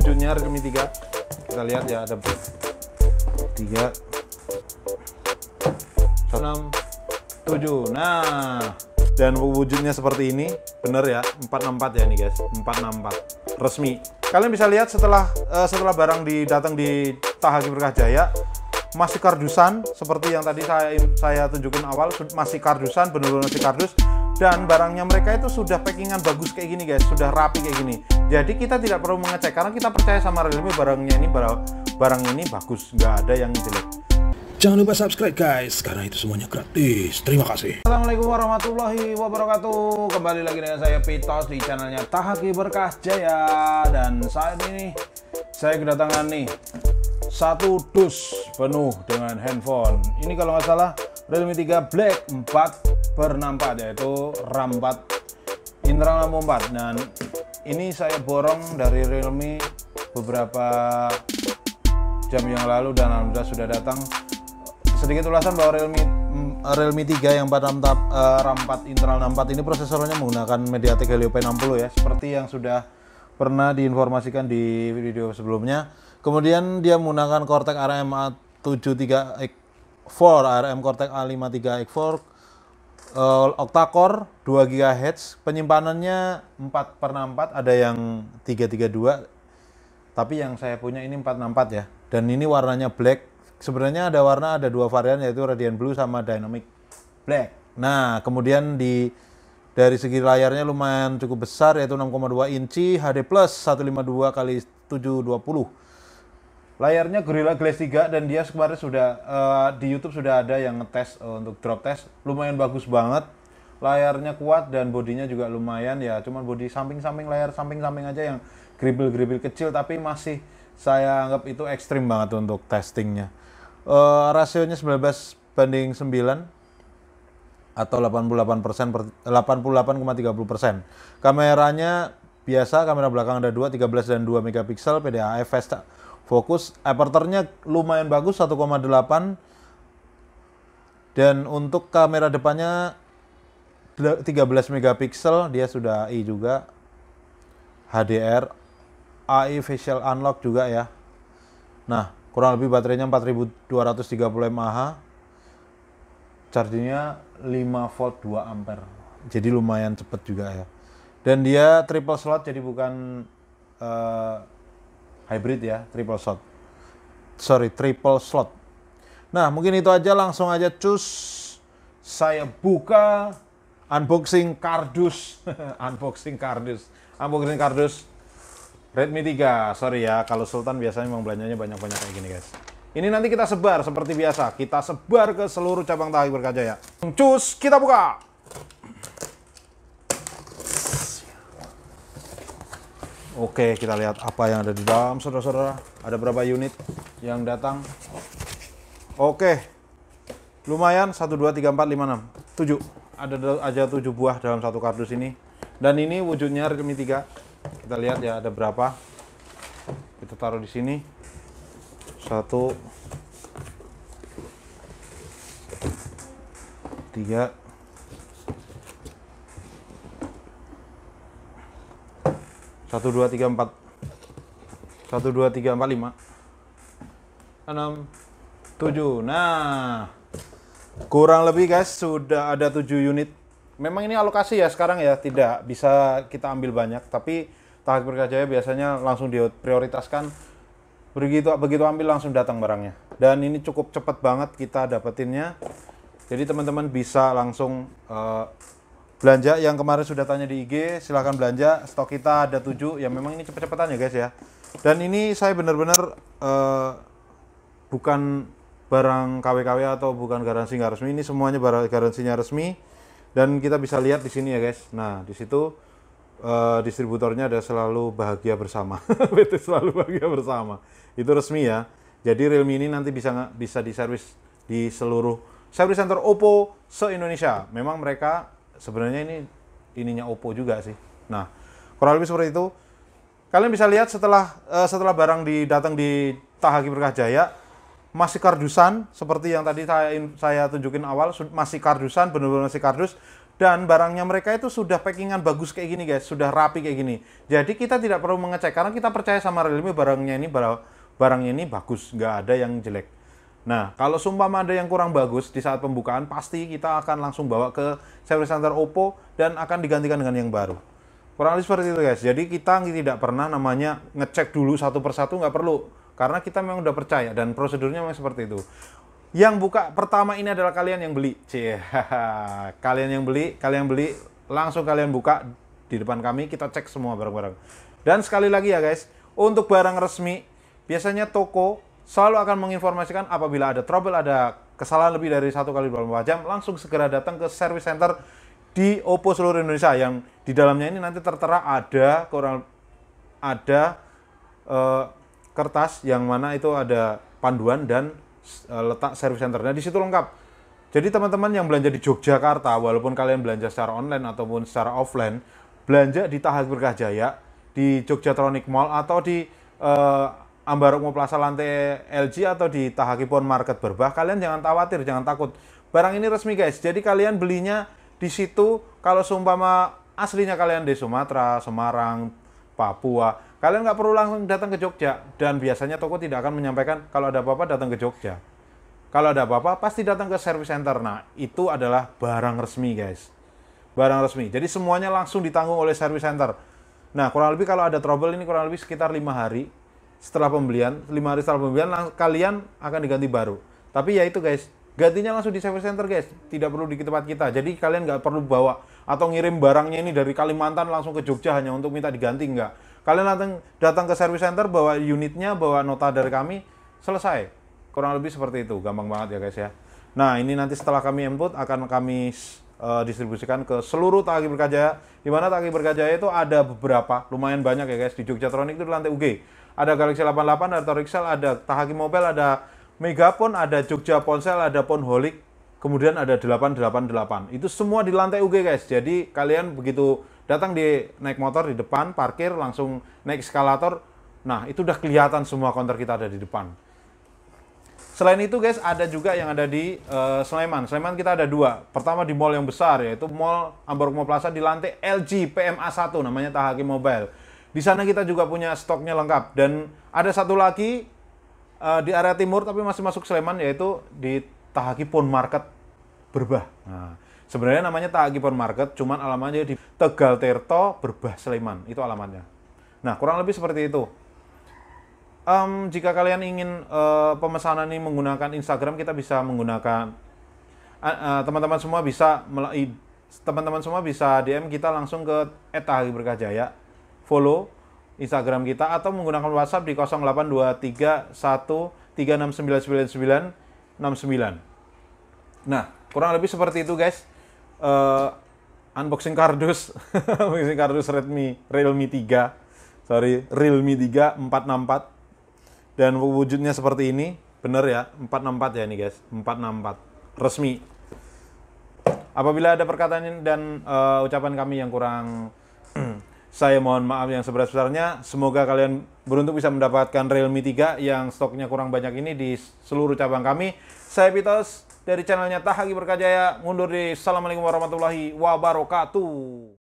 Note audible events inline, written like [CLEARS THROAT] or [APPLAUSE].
wujudnya Redmi 3 tiga kita lihat ya ada tiga enam tujuh nah dan wujudnya seperti ini bener ya 464 ya nih guys 464 resmi kalian bisa lihat setelah uh, setelah barang didatang di Tahagi Berkah Jaya masih kardusan seperti yang tadi saya saya tunjukin awal masih kardusan benar-benar masih kardus dan barangnya mereka itu sudah packingan bagus kayak gini guys sudah rapi kayak gini jadi kita tidak perlu mengecek karena kita percaya sama Realme barangnya ini barang barang ini bagus nggak ada yang jelek jangan lupa subscribe guys karena itu semuanya gratis terima kasih Assalamualaikum warahmatullahi wabarakatuh kembali lagi dengan saya Pitos di channelnya Tahaki Berkah Jaya dan saat ini saya kedatangan nih satu dus penuh dengan handphone ini kalau nggak salah Realme 3 Black 4 bernampak yaitu 4 internal RAM 4 dan ini saya borong dari Realme beberapa jam yang lalu dan alhamdulillah sudah datang sedikit ulasan bahwa Realme eh, Realme 3 yang 4 RAM, uh, RAM 4 internal 64 ini prosesornya menggunakan MediaTek Helio P60 ya seperti yang sudah pernah diinformasikan di video sebelumnya kemudian dia menggunakan Cortex RM A73X4 RM Cortex A53X4 uh, octa-core 2 GHz, penyimpanannya 4 per 64, ada yang 332, tapi yang saya punya ini 464 ya. Dan ini warnanya black, sebenarnya ada warna ada dua varian yaitu Radiant Blue sama Dynamic Black. Nah, kemudian di dari segi layarnya lumayan cukup besar yaitu 6,2 inci HD plus 152 kali 720 layarnya Gorilla Glass 3 dan dia kemarin sudah uh, di YouTube sudah ada yang ngetes uh, untuk drop test lumayan bagus banget layarnya kuat dan bodinya juga lumayan ya cuman bodi samping-samping layar samping-samping aja yang gribel-gribel kecil tapi masih saya anggap itu ekstrim banget untuk testingnya uh, rasionya 19 banding 9 atau 88 persen 88,30 persen kameranya biasa kamera belakang ada dua 13 dan 2 megapiksel PDAF Fokus aperternya lumayan bagus 1,8 dan untuk kamera depannya 13 megapiksel dia sudah AI juga. HDR AI facial unlock juga ya. Nah, kurang lebih baterainya 4230 mAh. Chargingnya 5 volt 2 ampere. Jadi lumayan cepet juga ya. Dan dia triple slot jadi bukan uh, hybrid ya triple slot. sorry triple slot nah mungkin itu aja langsung aja cus saya buka unboxing kardus [LAUGHS] unboxing kardus unboxing kardus Redmi 3 sorry ya kalau Sultan biasanya memang belanjanya banyak-banyak kayak gini guys ini nanti kita sebar seperti biasa kita sebar ke seluruh cabang tahi berkaca ya cus kita buka Oke, kita lihat apa yang ada di dalam, saudara-saudara. Ada berapa unit yang datang? Oke, lumayan. Satu, dua, tiga, empat, lima, enam, tujuh. Ada aja tujuh buah dalam satu kardus ini. Dan ini wujudnya Realme 3. Kita lihat ya ada berapa. Kita taruh di sini. Satu. Tiga. satu dua tiga empat satu dua tiga empat lima enam tujuh nah kurang lebih guys sudah ada tujuh unit memang ini alokasi ya sekarang ya tidak bisa kita ambil banyak tapi tahap berkajaya biasanya langsung diprioritaskan begitu begitu ambil langsung datang barangnya dan ini cukup cepat banget kita dapetinnya jadi teman-teman bisa langsung uh, belanja yang kemarin sudah tanya di IG silahkan belanja stok kita ada tujuh ya memang ini cepet-cepetan ya guys ya dan ini saya benar-benar uh, bukan barang KW-KW atau bukan garansi nggak resmi ini semuanya barang garansinya resmi dan kita bisa lihat di sini ya guys nah di situ uh, distributornya ada selalu bahagia bersama PT [LAUGHS] selalu bahagia bersama itu resmi ya jadi Realme ini nanti bisa bisa diservis di seluruh service center Oppo se Indonesia memang mereka sebenarnya ini ininya Oppo juga sih. Nah, kurang lebih seperti itu. Kalian bisa lihat setelah uh, setelah barang didatang di Tahaki Berkah Jaya masih kardusan seperti yang tadi saya saya tunjukin awal masih kardusan benar-benar masih kardus dan barangnya mereka itu sudah packingan bagus kayak gini guys sudah rapi kayak gini jadi kita tidak perlu mengecek karena kita percaya sama Realme barangnya ini barangnya ini bagus nggak ada yang jelek Nah, kalau sumpah ada yang kurang bagus di saat pembukaan, pasti kita akan langsung bawa ke service center Oppo dan akan digantikan dengan yang baru. Kurang lebih seperti itu guys. Jadi kita tidak pernah namanya ngecek dulu satu persatu, nggak perlu. Karena kita memang udah percaya dan prosedurnya memang seperti itu. Yang buka pertama ini adalah kalian yang beli. Cie, [LAUGHS] kalian yang beli, kalian yang beli, langsung kalian buka di depan kami, kita cek semua barang-barang. Dan sekali lagi ya guys, untuk barang resmi, biasanya toko selalu akan menginformasikan apabila ada trouble, ada kesalahan lebih dari satu kali 24 jam, langsung segera datang ke service center di Oppo seluruh Indonesia yang di dalamnya ini nanti tertera ada kurang ada eh, kertas yang mana itu ada panduan dan e, letak service center. Nah, di situ lengkap. Jadi teman-teman yang belanja di Yogyakarta, walaupun kalian belanja secara online ataupun secara offline, belanja di Tahas Berkah Jaya, di Yogyakarta Tronic Mall atau di eh, mau Plaza lantai LG atau di Tahaki Tahakipon Market Berbah, kalian jangan khawatir, jangan takut. Barang ini resmi guys, jadi kalian belinya di situ kalau seumpama aslinya kalian di Sumatera, Semarang, Papua, kalian nggak perlu langsung datang ke Jogja. Dan biasanya toko tidak akan menyampaikan kalau ada apa-apa datang ke Jogja. Kalau ada apa-apa pasti datang ke service center. Nah, itu adalah barang resmi guys. Barang resmi. Jadi semuanya langsung ditanggung oleh service center. Nah, kurang lebih kalau ada trouble ini kurang lebih sekitar lima hari setelah pembelian, 5 hari setelah pembelian kalian akan diganti baru. Tapi ya itu guys, gantinya langsung di service center guys, tidak perlu di tempat kita. Jadi kalian nggak perlu bawa atau ngirim barangnya ini dari Kalimantan langsung ke Jogja hanya untuk minta diganti nggak. Kalian datang datang ke service center bawa unitnya, bawa nota dari kami, selesai. Kurang lebih seperti itu, gampang banget ya guys ya. Nah ini nanti setelah kami input akan kami eh, distribusikan ke seluruh Tagi Berkajaya. Di mana Tagi Berkajaya itu ada beberapa, lumayan banyak ya guys di Jogja Tronik itu di lantai UG ada Galaxy 88, ada Torixel, ada Tahaki Mobile, ada Megapon, ada Jogja Ponsel, ada Ponholic, kemudian ada 888. Itu semua di lantai UG guys. Jadi kalian begitu datang di naik motor di depan, parkir, langsung naik eskalator. Nah, itu udah kelihatan semua konter kita ada di depan. Selain itu guys, ada juga yang ada di uh, Sleman. Sleman kita ada dua. Pertama di mall yang besar, yaitu Mall Ambarukmo Plaza di lantai LG PMA1, namanya Tahaki Mobile. Di sana kita juga punya stoknya lengkap dan ada satu lagi uh, di area timur tapi masih masuk Sleman yaitu di Tahaki Pond Market Berbah. Nah, sebenarnya namanya Tahaki Pond Market, cuman alamatnya di Tegal Terto Berbah Sleman itu alamatnya. Nah kurang lebih seperti itu. Um, jika kalian ingin uh, pemesanan ini menggunakan Instagram kita bisa menggunakan teman-teman uh, uh, semua bisa teman-teman semua bisa DM kita langsung ke Etahagi berkah jaya follow Instagram kita atau menggunakan WhatsApp di 082313699969. Nah, kurang lebih seperti itu guys. Uh, unboxing kardus, [LAUGHS] unboxing kardus Redmi Realme 3. Sorry, Realme 3 464. Dan wujudnya seperti ini. Bener ya, 464 ya ini guys, 464. Resmi. Apabila ada perkataan dan uh, ucapan kami yang kurang [CLEARS THROAT] Saya mohon maaf yang sebesar-besarnya. Semoga kalian beruntung bisa mendapatkan Realme 3 yang stoknya kurang banyak ini di seluruh cabang kami. Saya Pitos dari channelnya Tahagi Berkajaya. Mundur di Assalamualaikum warahmatullahi wabarakatuh.